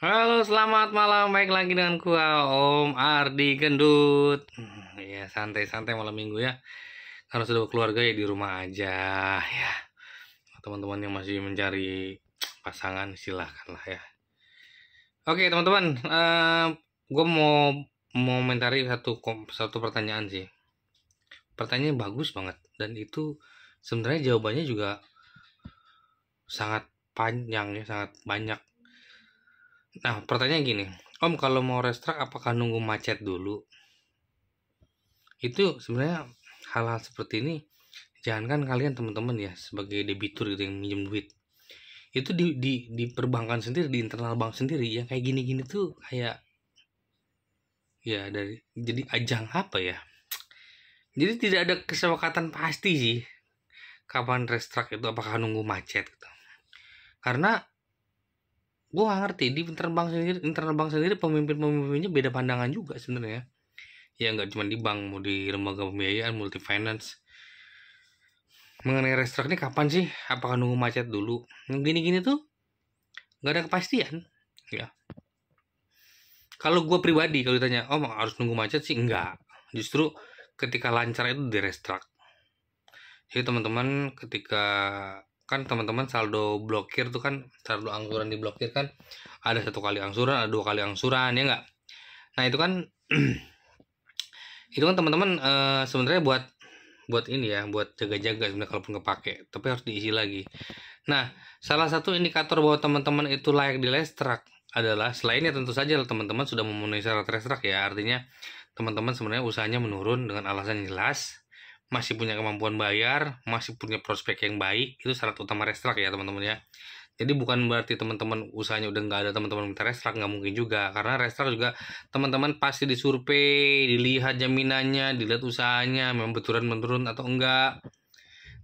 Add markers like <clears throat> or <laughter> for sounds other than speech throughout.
Halo, selamat malam. Baik lagi dengan gua Om Ardi Gendut. Ya, santai-santai malam Minggu ya. Karena sudah keluarga ya di rumah aja ya. Teman-teman yang masih mencari pasangan silahkan lah ya. Oke, teman-teman, uh, eh, gue mau momentari satu satu pertanyaan sih. Pertanyaan bagus banget dan itu sebenarnya jawabannya juga sangat panjang ya, sangat banyak Nah, pertanyaan gini, Om kalau mau restrak apakah nunggu macet dulu? Itu sebenarnya hal-hal seperti ini jangankan kalian teman-teman ya sebagai debitur gitu yang minjem duit itu di, di, di perbankan sendiri di internal bank sendiri yang kayak gini-gini tuh kayak ya dari jadi ajang apa ya jadi tidak ada kesepakatan pasti sih kapan restrak itu apakah nunggu macet gitu karena gue gak ngerti di internal bank sendiri internal bank sendiri pemimpin pemimpinnya beda pandangan juga sebenarnya ya. ya nggak cuma di bank mau di lembaga pembiayaan multi finance mengenai restruk ini kapan sih apakah nunggu macet dulu gini-gini tuh nggak ada kepastian ya kalau gue pribadi kalau ditanya oh harus nunggu macet sih enggak justru ketika lancar itu di restruk jadi teman-teman ketika kan teman-teman saldo blokir tuh kan saldo angsuran diblokir kan ada satu kali angsuran ada dua kali angsuran ya nggak nah itu kan <clears throat> itu kan teman-teman e, sebenarnya buat buat ini ya buat jaga-jaga sebenarnya kalaupun kepake tapi harus diisi lagi nah salah satu indikator bahwa teman-teman itu layak di lestrak adalah selainnya tentu saja teman-teman sudah memenuhi syarat lestrak ya artinya teman-teman sebenarnya usahanya menurun dengan alasan yang jelas masih punya kemampuan bayar, masih punya prospek yang baik, itu syarat utama restrak ya teman-teman ya. Jadi bukan berarti teman-teman usahanya udah nggak ada teman-teman minta restrak nggak mungkin juga karena restrak juga teman-teman pasti disurvei, dilihat jaminannya, dilihat usahanya memang beturan menurun atau enggak.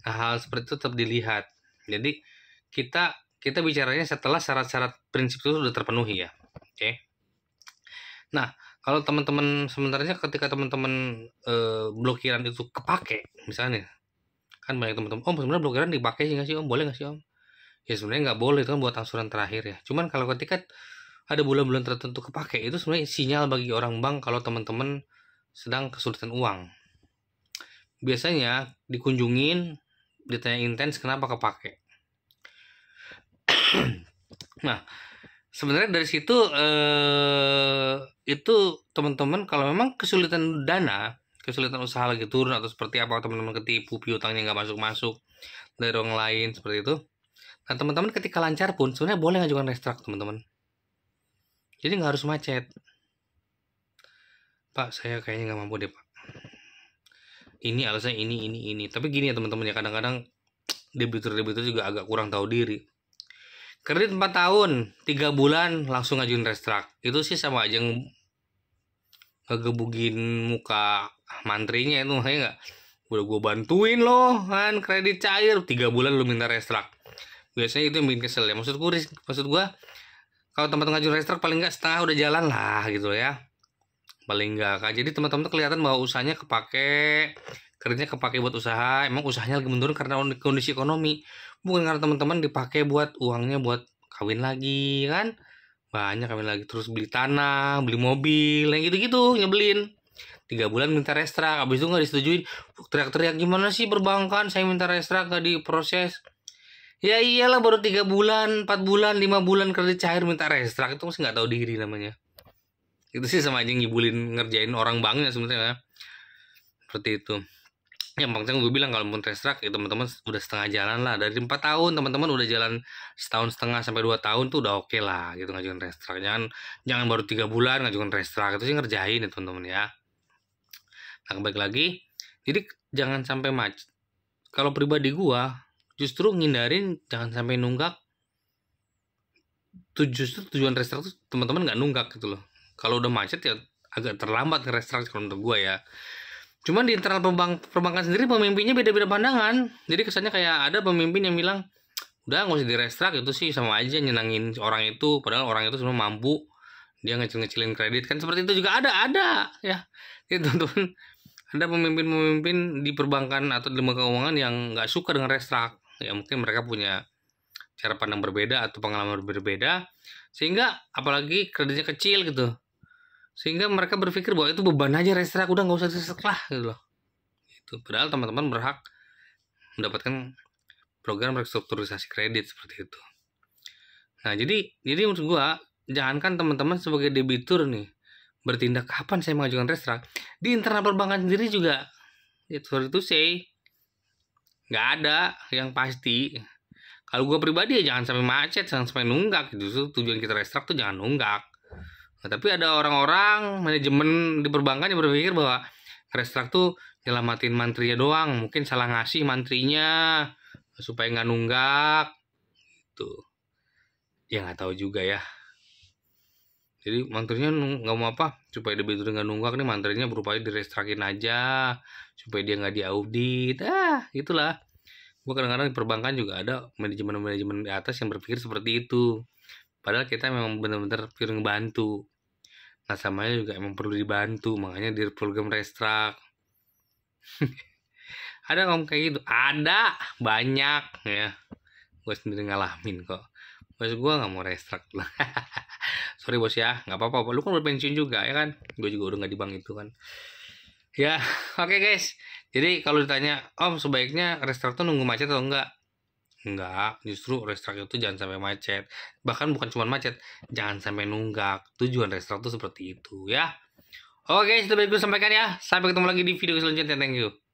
Nah, hal seperti itu tetap dilihat. Jadi kita kita bicaranya setelah syarat-syarat prinsip itu sudah terpenuhi ya. Oke. Okay. Nah, kalau teman-teman sebenarnya ketika teman-teman e, blokiran itu kepake misalnya kan banyak teman-teman om sebenarnya blokiran dipakai nggak sih om boleh nggak sih om ya sebenarnya nggak boleh itu kan buat angsuran terakhir ya cuman kalau ketika ada bulan-bulan tertentu kepake itu sebenarnya sinyal bagi orang bank kalau teman-teman sedang kesulitan uang biasanya dikunjungin ditanya intens kenapa kepake <clears throat> nah sebenarnya dari situ eh, itu teman-teman kalau memang kesulitan dana kesulitan usaha lagi turun atau seperti apa teman-teman ketipu piutangnya nggak masuk-masuk dari orang lain seperti itu nah teman-teman ketika lancar pun sebenarnya boleh ngajukan restrak teman-teman jadi nggak harus macet pak saya kayaknya nggak mampu deh pak ini alasan ini ini ini tapi gini ya teman-teman ya kadang-kadang <tsk> debitur debitur juga agak kurang tahu diri kredit 4 tahun 3 bulan langsung ngajuin restrak itu sih sama aja ngegebugin muka mantrinya itu makanya nggak udah gue bantuin loh. kan kredit cair 3 bulan lu minta restrak biasanya itu yang bikin kesel ya maksud gue maksud gue kalau teman-teman ngajuin restrak paling nggak setengah udah jalan lah gitu ya paling nggak kan jadi teman-teman kelihatan bahwa usahanya kepake Kreditnya kepake buat usaha, emang usahanya lagi menurun karena kondisi ekonomi. Bukan karena teman-teman dipakai buat uangnya buat kawin lagi kan. Banyak kawin lagi terus beli tanah, beli mobil, yang gitu-gitu nyebelin. Tiga bulan minta restra habis itu nggak disetujuin. Teriak-teriak gimana sih perbankan, saya minta restra nggak diproses. Ya iyalah baru tiga bulan, empat bulan, lima bulan kredit cair minta restra itu masih nggak tahu diri namanya. Itu sih sama aja ngibulin ngerjain orang banknya sebenarnya. Seperti itu yang iya, penting kan gue bilang kalau test track ya teman-teman udah setengah jalan lah dari empat tahun teman-teman udah jalan setahun setengah sampai dua tahun tuh udah oke okay lah gitu ngajuin test track jangan jangan baru tiga bulan ngajuin test track itu sih ngerjain ya teman-teman ya nah kembali lagi jadi jangan sampai macet. kalau pribadi gua justru ngindarin jangan sampai nunggak tuh justru tujuan race track tuh teman-teman nggak nunggak gitu loh kalau udah macet ya agak terlambat ngerestrak kalau untuk gua ya Cuman di internal perbank, perbankan sendiri pemimpinnya beda-beda pandangan. Jadi kesannya kayak ada pemimpin yang bilang, udah nggak usah direstrak itu sih sama aja nyenangin orang itu. Padahal orang itu semua mampu. Dia ngecil-ngecilin kredit. Kan seperti itu juga ada, ada. Ya, ya gitu, <laughs> teman-teman. Ada pemimpin-pemimpin di perbankan atau di lembaga keuangan yang nggak suka dengan restrak. Ya mungkin mereka punya cara pandang berbeda atau pengalaman berbeda. Sehingga apalagi kreditnya kecil gitu sehingga mereka berpikir bahwa itu beban aja restrak udah nggak usah disetrek lah gitu loh itu padahal teman-teman berhak mendapatkan program restrukturisasi kredit seperti itu nah jadi jadi menurut gua jangankan teman-teman sebagai debitur nih bertindak kapan saya mengajukan restra di internal perbankan sendiri juga itu sorry to say nggak ada yang pasti kalau gue pribadi ya jangan sampai macet jangan sampai nunggak gitu tujuan kita restra tuh jangan nunggak Nah, tapi ada orang-orang manajemen di perbankan yang berpikir bahwa restrak tuh nyelamatin mantrinya doang, mungkin salah ngasih mantrinya supaya nggak nunggak gitu. Ya nggak tahu juga ya. Jadi mantrinya nggak mau apa supaya debitur nggak nunggak nih mantrinya berupaya direstrakin aja supaya dia nggak diaudit ah gitulah. Gue kadang-kadang di perbankan juga ada manajemen-manajemen di atas yang berpikir seperti itu padahal kita memang benar-benar pure ngebantu nah aja juga emang perlu dibantu makanya di program restrak <laughs> ada ngomong kayak gitu ada banyak ya gue sendiri ngalamin kok bos gue nggak mau restrak <laughs> sorry bos ya nggak apa-apa lu kan berpensiun juga ya kan gue juga udah nggak di bank itu kan ya <laughs> oke okay guys jadi kalau ditanya om sebaiknya restrak tuh nunggu macet atau enggak Enggak, justru restrak itu jangan sampai macet. Bahkan bukan cuma macet, jangan sampai nunggak. Tujuan restrak itu seperti itu ya. Oke, itu baik gue sampaikan ya. Sampai ketemu lagi di video selanjutnya. Thank you.